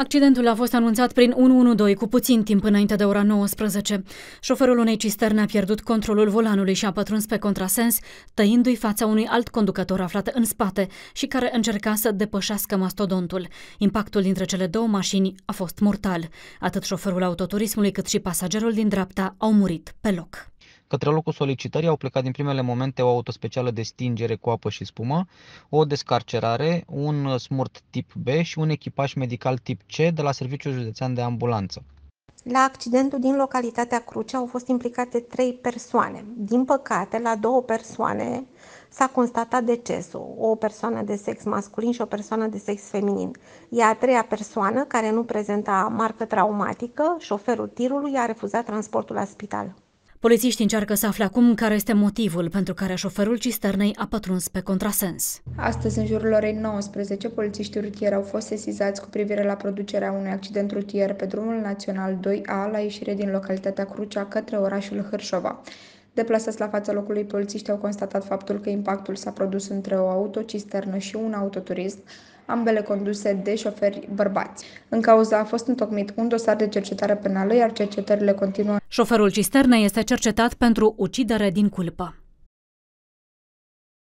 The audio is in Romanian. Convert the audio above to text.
Accidentul a fost anunțat prin 112 cu puțin timp înainte de ora 19. Șoferul unei cisterne a pierdut controlul volanului și a pătruns pe contrasens, tăindu-i fața unui alt conducător aflat în spate și care încerca să depășească mastodontul. Impactul dintre cele două mașini a fost mortal. Atât șoferul autoturismului cât și pasagerul din dreapta au murit pe loc. Către locul solicitării au plecat din primele momente o auto specială de stingere cu apă și spumă, o descarcerare, un smurt tip B și un echipaj medical tip C de la Serviciul Județean de Ambulanță. La accidentul din localitatea Crucea au fost implicate trei persoane. Din păcate, la două persoane s-a constatat decesul, o persoană de sex masculin și o persoană de sex feminin. Iar a treia persoană care nu prezenta marcă traumatică, șoferul tirului a refuzat transportul la spital. Polițiștii încearcă să afle acum care este motivul pentru care șoferul cisternei a pătruns pe contrasens. Astăzi, în jurul orei 19, polițiștii rutieri au fost sesizați cu privire la producerea unui accident rutier pe drumul național 2A la ieșire din localitatea Crucea către orașul Hârșova. Deplasați la fața locului, polițiștii au constatat faptul că impactul s-a produs între o autocisternă și un autoturism, ambele conduse de șoferi bărbați. În cauza a fost întocmit un dosar de cercetare penală, iar cercetările continuă. Șoferul cisternei este cercetat pentru ucidere din culpă.